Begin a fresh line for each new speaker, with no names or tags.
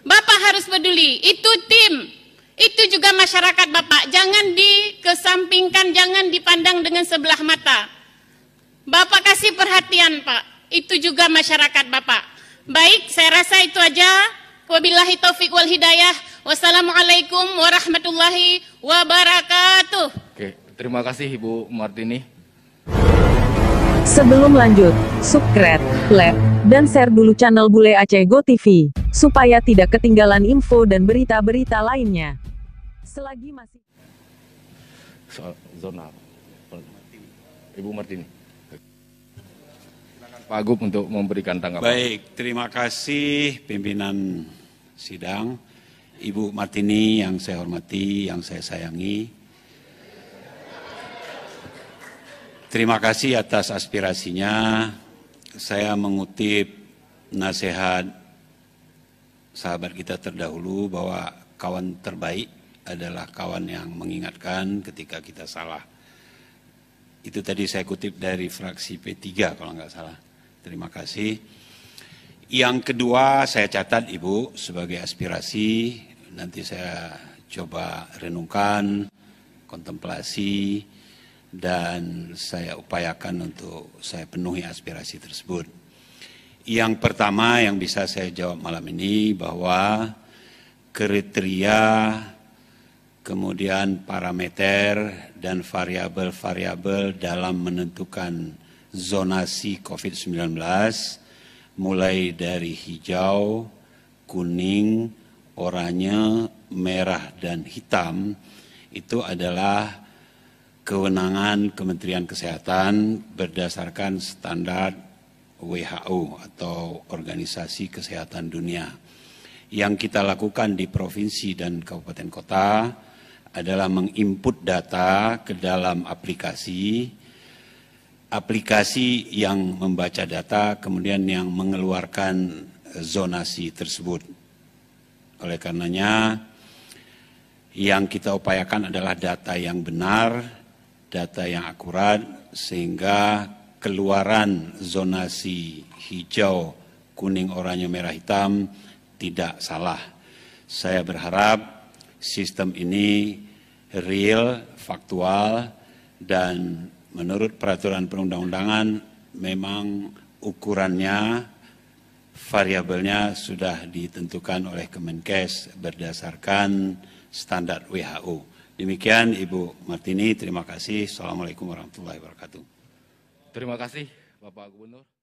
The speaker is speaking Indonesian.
Bapak harus peduli, itu tim, itu juga masyarakat Bapak. Jangan dikesampingkan, jangan dipandang dengan sebelah mata. Bapak kasih perhatian Pak, itu juga masyarakat Bapak. Baik, saya rasa itu aja. Wabillahi taufik wal hidayah. Wassalamualaikum warahmatullahi wabarakatuh. Oke, terima kasih Ibu Martini. Sebelum lanjut, subscribe, like, dan share dulu channel Bule Aceh Go TV supaya tidak ketinggalan info dan berita-berita lainnya. Selagi masih soal zona Ibu Martini. Pak Agup untuk memberikan tanggapan. Baik, terima kasih pimpinan sidang. Ibu Martini yang saya hormati, yang saya sayangi. Terima kasih atas aspirasinya. Saya mengutip nasihat sahabat kita terdahulu bahwa kawan terbaik adalah kawan yang mengingatkan ketika kita salah. Itu tadi saya kutip dari fraksi P3 kalau nggak salah. Terima kasih. Yang kedua saya catat Ibu sebagai aspirasi, nanti saya coba renungkan, kontemplasi, dan saya upayakan untuk saya penuhi aspirasi tersebut. Yang pertama yang bisa saya jawab malam ini bahwa kriteria kemudian parameter dan variabel-variabel dalam menentukan zonasi COVID-19 mulai dari hijau, kuning, oranye, merah dan hitam itu adalah kewenangan Kementerian Kesehatan berdasarkan standar WHO atau Organisasi Kesehatan Dunia. Yang kita lakukan di provinsi dan kabupaten kota adalah menginput data ke dalam aplikasi, aplikasi yang membaca data kemudian yang mengeluarkan zonasi tersebut. Oleh karenanya yang kita upayakan adalah data yang benar, data yang akurat sehingga keluaran zonasi hijau, kuning, oranye, merah, hitam tidak salah. Saya berharap sistem ini real, faktual, dan menurut peraturan perundang-undangan memang ukurannya variabelnya sudah ditentukan oleh Kemenkes berdasarkan standar WHO. Demikian Ibu Martini, terima kasih. Assalamualaikum warahmatullahi wabarakatuh. Terima kasih Bapak Gubernur.